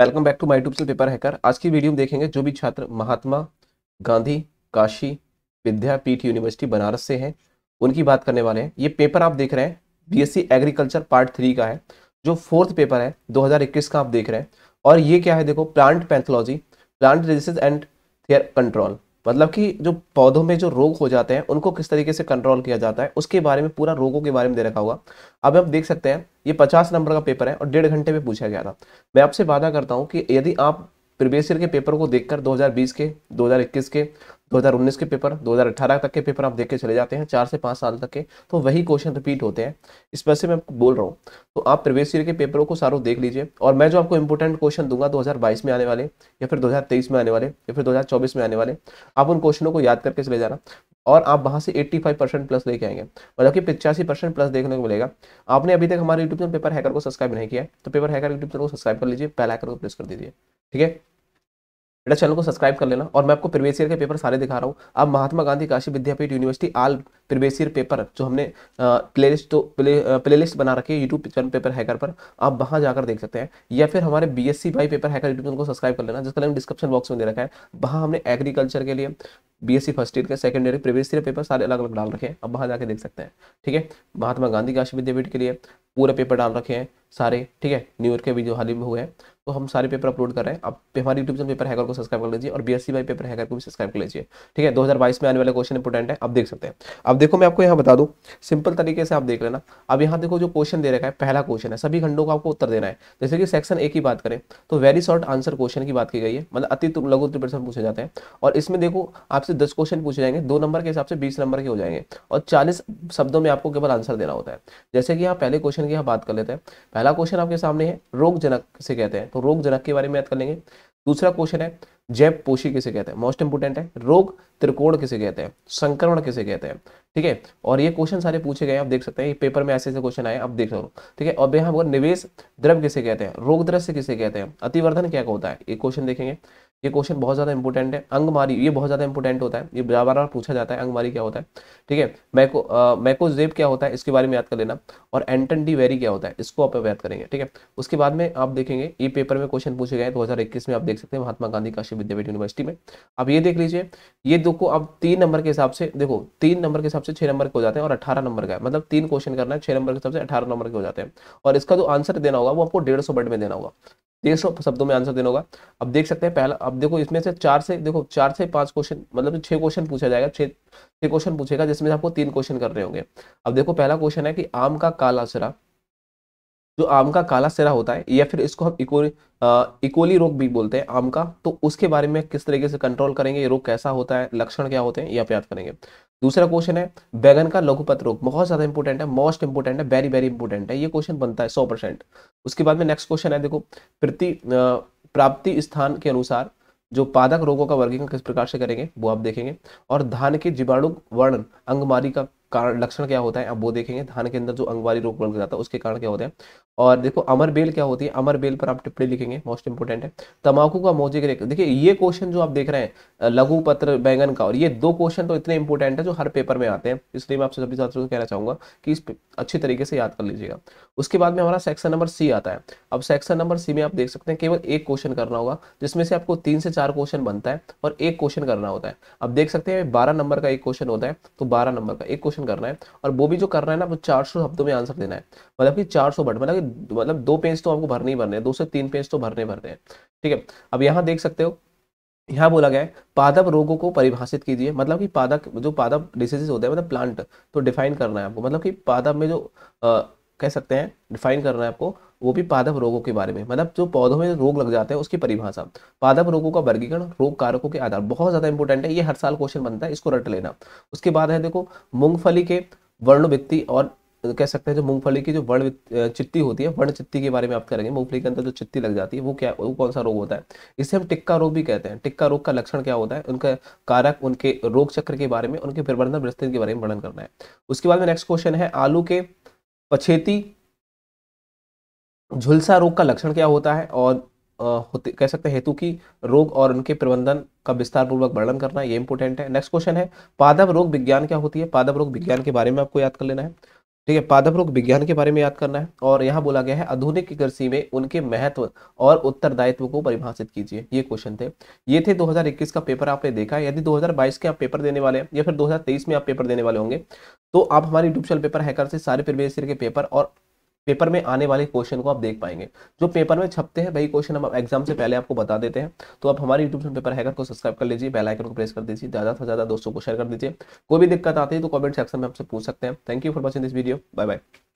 welcome back to my tube paper hacker आज की वीडियो में देखेंगे जो भी छात्र महात्मा गांधी काशी विद्यापीठ यूनिवर्सिटी बनारस से हैं उनकी बात करने वाले हैं ये पेपर आप देख रहे हैं बीएससी एग्रीकल्चर पार्ट थ्री का है जो फोर्थ पेपर है 2021 का आप देख रहे हैं और ये क्या है देखो plant pathology plant disease and their control मतलब कि जो पौधों में जो रोग हो जाते हैं उनको किस तरीके से कंट्रोल किया जाता है उसके बारे में पूरा रोगों के बारे में दे रखा होगा अब आप देख सकते हैं ये पचास नंबर का पेपर है और डेढ़ घंटे में पूछा गया था मैं आपसे वादा करता हूँ कि यदि आप प्रीवियस ईयर के पेपर को देखकर 2020 के 2021 के 2019 के पेपर 2018 तक के पेपर आप देख के चले जाते हैं चार से पाँच साल तक के तो वही क्वेश्चन रिपीट होते हैं इस वजह से मैं आपको बोल रहा हूँ तो आप प्रीवियस ईयर के पेपरों को सारों देख लीजिए और मैं जो आपको इंपॉर्टेंट क्वेश्चन दूंगा 2022 में आने वाले या फिर 2023 में आने वाले या फिर 2024 में आने वाले आप उन क्वेश्चनों को याद करके चले जाना और आप वहाँ से एट्टी परसेंट प्लस लेके आएंगे मतलब कि पिचासी परसेंट प्लस देखने को मिलेगा आपने अभी तक हमारे यूट्यूब चैनल पेपर हैकर को सब्सक्राइब नहीं किया तो पेपर हैकर यूट्यूब चैनल को सब्सक्राइब कर लीजिए पहला हैकर को प्रेस कर दीजिए ठीक है मेरा चैनल को सब्सक्राइब कर लेना और मैं आपको प्रीवियस ईयर के पेपर सारे दिखा रहा हूँ आप Mahatma Gandhi Kashi Vidyapith university all previous year paper जो हमने प्ले लिस्ट तो प्ले, प्लेलिस्ट लिस्ट बना रखी है यूट्यूब चैनल पेपर हैकर पर आप वहाँ जाकर देख सकते हैं या फिर हमारे B S by paper hacker YouTube channel को सब्सक्राइब कर लेना जिसका लिंक डिस्क्रिप्शन बॉक्स में दे रखा है वहाँ हमने एग्रीकल्चर के लिए सी फर्स्ट ईयर के second year previous year paper सारे अलग अलग डाल रखे हैं अब वहाँ जाके देख सकते हैं ठीक है महात्मा गांधी काशी विद्यापीठ के लिए पूरा पेपर डाल रखे हैं सारे ठीक है न्यू ईयर के भी जो हाल ही में हुए हैं तो हम सारे पेपर अपलोड कर रहे हैं आप हमारे यूट्यूब चैनल पेपर हैकर को सब्सक्राइब कर लीजिए और बी एस पेपर हैकर को भी सब्सक्राइब कर लीजिए ठीक है 2022 में आने वाले क्वेश्चन इंपोर्टेंट है आप देख सकते हैं अब देखो मैं आपको यहाँ बता दूँ सिंपल तरीके से आप देख लेना अब यहाँ देखो जो क्वेश्चन दे रखा है पहला क्वेश्चन है सभी खंडों को आपको उत्तर देना है जैसे कि सेक्शन ए की बात करें तो वेरी शॉर्ट आंसर क्वेश्चन की बात की गई है मतलब अति लघु त्रिपट से पूछे जाते हैं और इसमें देखो आपसे दस क्वेश्चन पूछे जाएंगे दो नंबर के हिसाब से बीस नंबर के हो जाएंगे और चालीस शब्दों में आपको केवल आंसर देना होता है जैसे कि यहाँ पहले क्वेश्चन की यहाँ बात कर लेते हैं पहला क्वेश्चन आपके सामने है रोगजनक से कहते हैं तो तो रोग जनक के बारे में याद कर लेंगे दूसरा क्वेश्चन है जैव पोषी किसे कहते हैं मोस्ट इंपोर्टेंट है रोग त्रिकोण किसे कहते हैं संक्रमण किसे कहते हैं ठीक है और ये क्वेश्चन सारे पूछे गए आप देख सकते हैं पेपर में ऐसे ऐसे क्वेश्चन आए आप देख लो ठीक है और यहाँ निवेश द्रव किसे कहते हैं रोग द्रव्य किसे कहते हैं अतिवर्धन क्या होता है ये क्वेश्चन देखेंगे ये क्वेश्चन बहुत ज़्यादा इंपॉर्टेंट है अंगमारी ये बहुत ज़्यादा इंपॉर्टेंट होता है ये बार बार पूछा जाता है अंगमारी क्या होता है ठीक है मैको आ, मैको जेब क्या होता है इसके बारे में याद कर लेना और एंटन डी वेरी क्या होता है इसको आप याद करेंगे ठीक है उसके बाद में आप देखेंगे ये पेपर में क्वेश्चन पूछे गए दो में आप देख सकते हैं महात्मा गांधी काशी विद्यापीठ यूनिवर्सिटी में आप ये देख लीजिए ये दो को आप तीन नंबर के हिसाब से देखो तीन नंबर के हिसाब से छह नंबर के हो जाते हैं और अठारह नंबर का मतलब तीन क्वेश्चन करना है छह नंबर के हिसाब से अठारह नंबर के हो जाते हैं और इसका जो आंसर देना होगा वो आपको डेढ़ सौ में देना होगा सौ शब्दों में आंसर देना होगा अब देख सकते हैं पहला अब देखो इसमें से चार से देखो चार से पांच क्वेश्चन मतलब छह क्वेश्चन पूछा जाएगा छह छह क्वेश्चन पूछेगा जिसमें आपको तीन क्वेश्चन करने होंगे अब देखो पहला क्वेश्चन है कि आम का काला सरा जो आम का काला सिरा होता है या फिर इसको हम इको इकोली रोग भी बोलते हैं आम का तो उसके बारे में किस तरीके से कंट्रोल करेंगे ये रोग कैसा होता है लक्षण क्या होते हैं यह आप याद करेंगे दूसरा क्वेश्चन है बैगन का लघुपत रोग बहुत ज्यादा इंपॉर्टेंट है मोस्ट इंपॉर्टेंट है वेरी वेरी इंपॉर्टेंट है ये क्वेश्चन बनता है सौ परसेंट उसके बाद में नेक्स्ट क्वेश्चन है देखो प्रति प्राप्ति स्थान के अनुसार जो पादक रोगों का वर्गीकरण किस प्रकार से करेंगे वो आप देखेंगे और धान के जीवाणु वर्णन अंगमारी का कारण लक्षण क्या होता है अब वो देखेंगे धान के अंदर जो अंगवारी रोग बन जाता है उसके कारण क्या होता है और देखो अमर बेल क्या होती है अमर बेल पर आप टिप्पणी लिखेंगे मोस्ट इंपोर्टेंट है तमाकू का मौजिक रेख देखिए ये क्वेश्चन जो आप देख रहे हैं लघु पत्र बैंगन का और ये दो क्वेश्चन तो इतने इंपॉर्टेंट है जो हर पेपर में आते हैं इसलिए मैं आपसे सभी छात्रों को कहना चाहूंगा कि इस अच्छी तरीके से याद कर लीजिएगा उसके बाद में हमारा सेक्शन नंबर सी आता है अब सेक्शन नंबर सी में आप देख सकते हैं केवल एक क्वेश्चन करना होगा जिसमें से आपको तीन से चार क्वेश्चन बनता है और एक क्वेश्चन करना होता है अब देख सकते हैं बारह नंबर का एक क्वेश्चन होता है तो बारह नंबर का एक क्वेश्चन करना है और वो भी जो करना है ना वो चार शब्दों में आंसर देना है मतलब कि चार सौ मतलब मतलब दो पेज तो आपको भरने ही भरने हैं दो से तीन पेज तो भरने भरने हैं ठीक है अब यहाँ देख सकते हो यहाँ बोला गया है पादप रोगों को परिभाषित कीजिए मतलब कि पादक जो पादप डिसीजेज होते हैं मतलब प्लांट तो डिफाइन करना है आपको मतलब कि पादप में जो आ, कह सकते हैं डिफाइन करना है आपको वो भी पादप रोगों के बारे में मतलब जो पौधों में रोग लग जाते हैं उसकी परिभाषा पादप रोगों का वर्गीकरण रोग कारकों के आधार बहुत ज़्यादा इंपॉर्टेंट है ये हर साल क्वेश्चन बनता है इसको रट लेना उसके बाद है देखो मूंगफली के वर्णभित्ति और कह सकते हैं जो मूंगफली की जो वर्ण चित्ती होती है वर्ण चित्ती के बारे में आप करेंगे मूंगफली के अंदर जो चित्ती लग जाती है वो क्या वो कौन सा रोग होता है इसे हम टिक्का रोग भी कहते हैं टिक्का रोग का लक्षण क्या होता है उनका कारक उनके रोग चक्र के बारे में उनके प्रबंधन विस्तृत के बारे में वर्णन करना है उसके बाद में नेक्स्ट क्वेश्चन है आलू के पछेती झुलसा रोग का लक्षण क्या होता है और होते कह सकते हैं हेतु की रोग और उनके प्रबंधन का विस्तार पूर्वक वर्णन करना ये इंपोर्टेंट है नेक्स्ट क्वेश्चन है पादप रोग विज्ञान क्या होती है पादप रोग विज्ञान के बारे में आपको याद कर लेना है ठीक है पादप रोग विज्ञान के बारे में याद करना है और यहाँ बोला गया है आधुनिक कृषि में उनके महत्व और उत्तरदायित्व को परिभाषित कीजिए ये क्वेश्चन थे ये थे 2021 का पेपर आपने देखा है यदि 2022 के आप पेपर देने वाले हैं या फिर 2023 में आप पेपर देने वाले होंगे तो आप हमारे यूट्यूब चैनल पेपर हैकर से सारे प्रवेश के पेपर और पेपर में आने वाले क्वेश्चन को आप देख पाएंगे जो पेपर में छपते हैं वही क्वेश्चन हम एग्जाम से पहले आपको बता देते हैं तो आप हमारे यूट्यूब पेपर हैकर को सब्सक्राइब कर लीजिए बेल आइकन को प्रेस कर दीजिए ज़्यादा से ज़्यादा दोस्तों को शेयर कर दीजिए कोई भी दिक्कत आती है तो कमेंट सेक्शन में आपसे पूछ सकते हैं thank you for watching this video bye bye